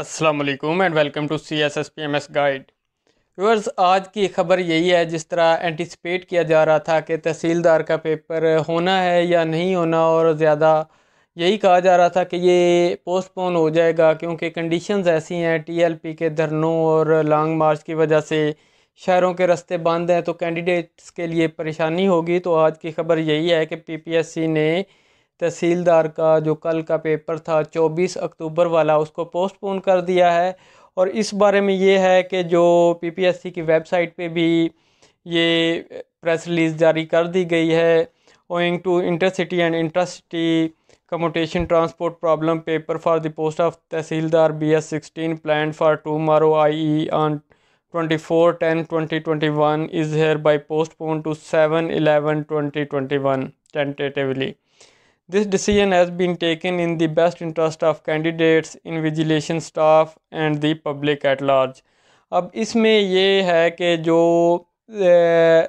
Aslam and welcome to C S S P M S guide viewers आज की खबर यही है जिस तरह एंटिसपेट किया जा रहा था कि तहसीलदार का पेपर होना है या नहीं होना और ज़्यादा यही कहा जा रहा था कि ये पोस्टपोन हो जाएगा क्योंकि कंडीशंस ऐसी हैं टीएलपी के धरनों और लॉन्ग मार्च की वजह से शहरों के रास्ते बंद हैं तो कैंडिडेट्स के लिए परेशानी होगी तो आज की खबर यही है कि पी ने तहसीलदार का जो कल का पेपर था 24 अक्टूबर वाला उसको पोस्टपोन कर दिया है और इस बारे में ये है कि जो पीपीएससी की वेबसाइट पे भी ये प्रेस रिलीज़ जारी कर दी गई है owing to intercity and intercity commutation transport problem paper for the post of tehsildar B S sixteen plan for tomorrow I E on twenty four ten twenty twenty one is hereby postpone to seven eleven twenty twenty one tentatively This decision has been taken in the best interest of candidates, invigilation staff and the public at large. अब इसमें ये है कि जो ए,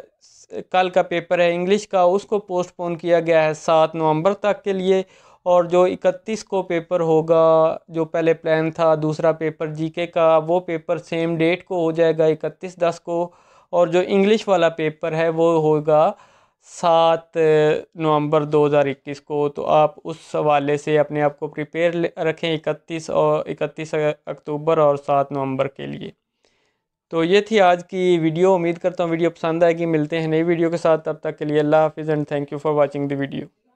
कल का paper है English का उसको पोस्टपोन किया गया है सात नवंबर तक के लिए और जो इकतीस को पेपर होगा जो पहले प्लान था दूसरा पेपर जीके का वो पेपर सेम डेट को हो जाएगा इकतीस दस को और जो इंग्लिश वाला पेपर है वो होगा सात नवंबर 2021 को तो आप उस हवाले से अपने आप को प्रिपेयर रखें इकतीस और इकतीस अक्टूबर और सात नवंबर के लिए तो ये थी आज की वीडियो उम्मीद करता हूँ वीडियो पसंद आएगी मिलते हैं नई वीडियो के साथ तब तक के लिए अल्लाह हाफिज़ and thank you for watching the video